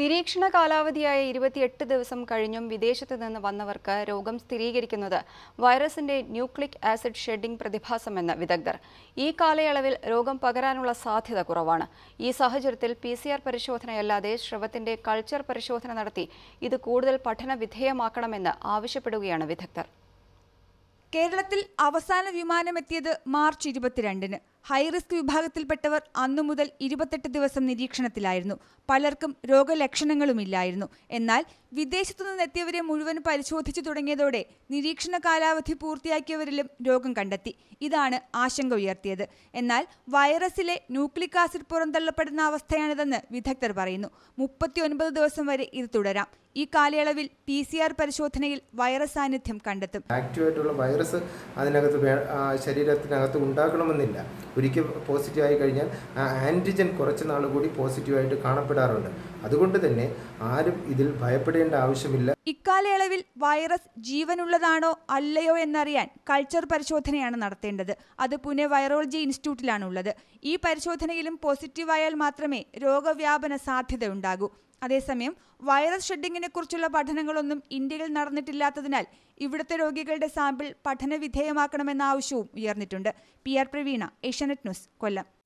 നിരീക്ഷണ കാലാവധിയായ ഇരുപത്തിയെട്ട് ദിവസം കഴിഞ്ഞും വിദേശത്ത് നിന്ന് വന്നവർക്ക് രോഗം സ്ഥിരീകരിക്കുന്നത് വൈറസിന്റെ ന്യൂക്ലിക് ആസിഡ് ഷെഡിംഗ് പ്രതിഭാസമെന്ന് വിദഗ്ധർ ഈ കാലയളവിൽ രോഗം പകരാനുള്ള സാധ്യത കുറവാണ് ഈ സാഹചര്യത്തിൽ പി സി ആർ പരിശോധനയല്ലാതെ ശ്രവത്തിന്റെ കൾച്ചർ പരിശോധന നടത്തി ഇത് കൂടുതൽ പഠന വിധേയമാക്കണമെന്ന് ആവശ്യപ്പെടുകയാണ് വിദഗ്ധർ കേരളത്തിൽ അവസാന വിമാനമെത്തിയത് മാർച്ച് ഇരുപത്തിരണ്ടിന് ഹൈറിസ്ക് വിഭാഗത്തിൽപ്പെട്ടവർ അന്നു മുതൽ ഇരുപത്തെട്ട് ദിവസം നിരീക്ഷണത്തിലായിരുന്നു പലർക്കും രോഗലക്ഷണങ്ങളുമില്ലായിരുന്നു എന്നാൽ വിദേശത്തുനിന്ന് എത്തിയവരെ മുഴുവൻ പരിശോധിച്ചു തുടങ്ങിയതോടെ നിരീക്ഷണ കാലാവധി പൂർത്തിയാക്കിയവരിലും രോഗം കണ്ടെത്തി ഇതാണ് ആശങ്ക ഉയർത്തിയത് എന്നാൽ വൈറസിലെ ന്യൂക്ലിക് ആസിഡ് പുറന്തള്ളപ്പെടുന്ന അവസ്ഥയാണിതെന്ന് വിദഗ്ധർ പറയുന്നു മുപ്പത്തിയൊൻപത് ദിവസം വരെ ഇത് തുടരാം ഈ കാലയളവിൽ പി സി ആർ പരിശോധനയിൽ വൈറസ് സാന്നിധ്യം കണ്ടെത്തും ആക്റ്റീവായിട്ടുള്ള വൈറസ് അതിനകത്ത് ശരീരത്തിനകത്ത് ഉണ്ടാക്കണമെന്നില്ല ഒരിക്കൽ പോസിറ്റീവ് ആയി കഴിഞ്ഞാൽ ആ ആൻറ്റിജൻ കുറച്ച് നാൾ കൂടി പോസിറ്റീവായിട്ട് കാണപ്പെടാറുണ്ട് അതുകൊണ്ട് തന്നെ ആരും ഇതിൽ ഭയപ്പെടേണ്ട ആവശ്യമില്ല ഇക്കാലയളവിൽ വൈറസ് ജീവനുള്ളതാണോ അല്ലയോ എന്നറിയാൻ കൾച്ചർ പരിശോധനയാണ് നടത്തേണ്ടത് അത് പുനെ വൈറോളജി ഇൻസ്റ്റിറ്റ്യൂട്ടിലാണുള്ളത് ഈ പരിശോധനയിലും പോസിറ്റീവായാൽ മാത്രമേ രോഗവ്യാപന സാധ്യതയുണ്ടാകൂ അതേസമയം വൈറസ് കുറിച്ചുള്ള പഠനങ്ങളൊന്നും ഇന്ത്യയിൽ നടന്നിട്ടില്ലാത്തതിനാൽ ഇവിടുത്തെ രോഗികളുടെ സാമ്പിൾ പഠനവിധേയമാക്കണമെന്ന ആവശ്യവും ഉയർന്നിട്ടുണ്ട് P R Praveena Asianet news കൊല്ലം